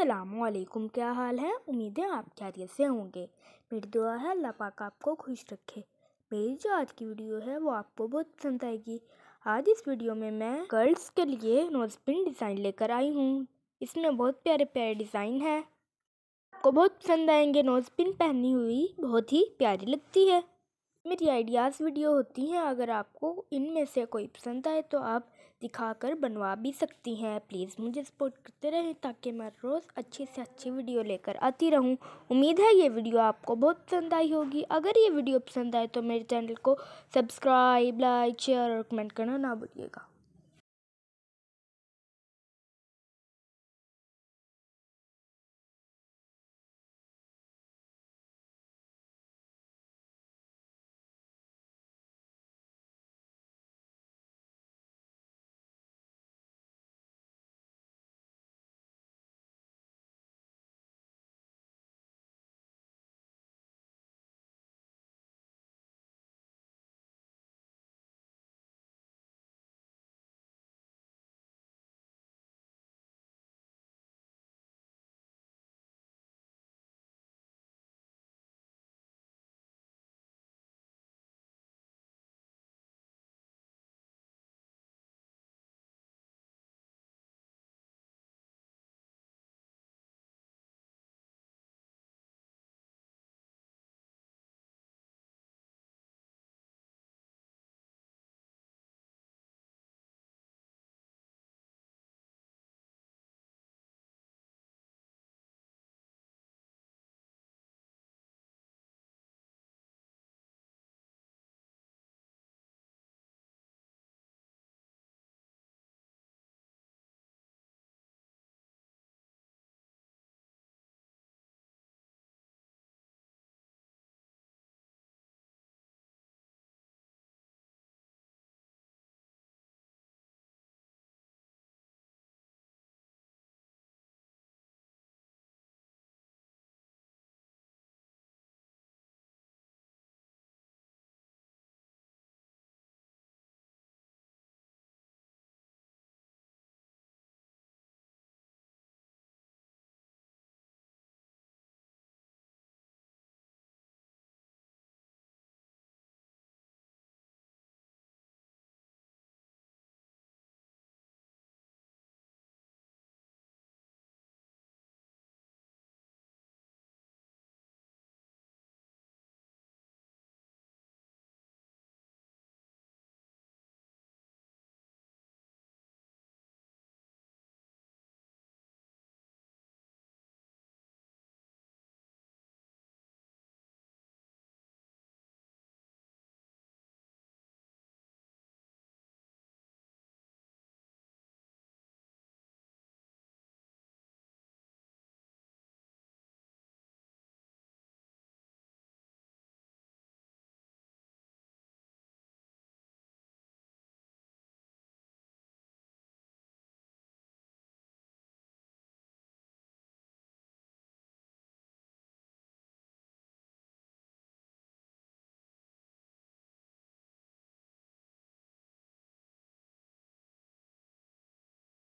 असलकुम क्या हाल है उम्मीद है आप खैरियत से होंगे मेरी दुआ है अल्लाह पाक आपको खुश रखे मेरी जो आज की वीडियो है वो आपको बहुत पसंद आएगी आज इस वीडियो में मैं गर्ल्स के लिए नोजपिन डिज़ाइन लेकर आई हूँ इसमें बहुत प्यारे प्यारे डिज़ाइन हैं आपको बहुत पसंद आएंगे नोजपिन पहनी हुई बहुत ही प्यारी लगती है मेरी आइडियाज़ वीडियो होती हैं अगर आपको इनमें से कोई पसंद आए तो आप दिखाकर बनवा भी सकती हैं प्लीज़ मुझे सपोर्ट करते रहें ताकि मैं रोज़ अच्छी से अच्छी वीडियो लेकर आती रहूं उम्मीद है ये वीडियो आपको बहुत पसंद आई होगी अगर ये वीडियो पसंद आए तो मेरे चैनल को सब्सक्राइब लाइक शेयर और कमेंट करना ना भूलिएगा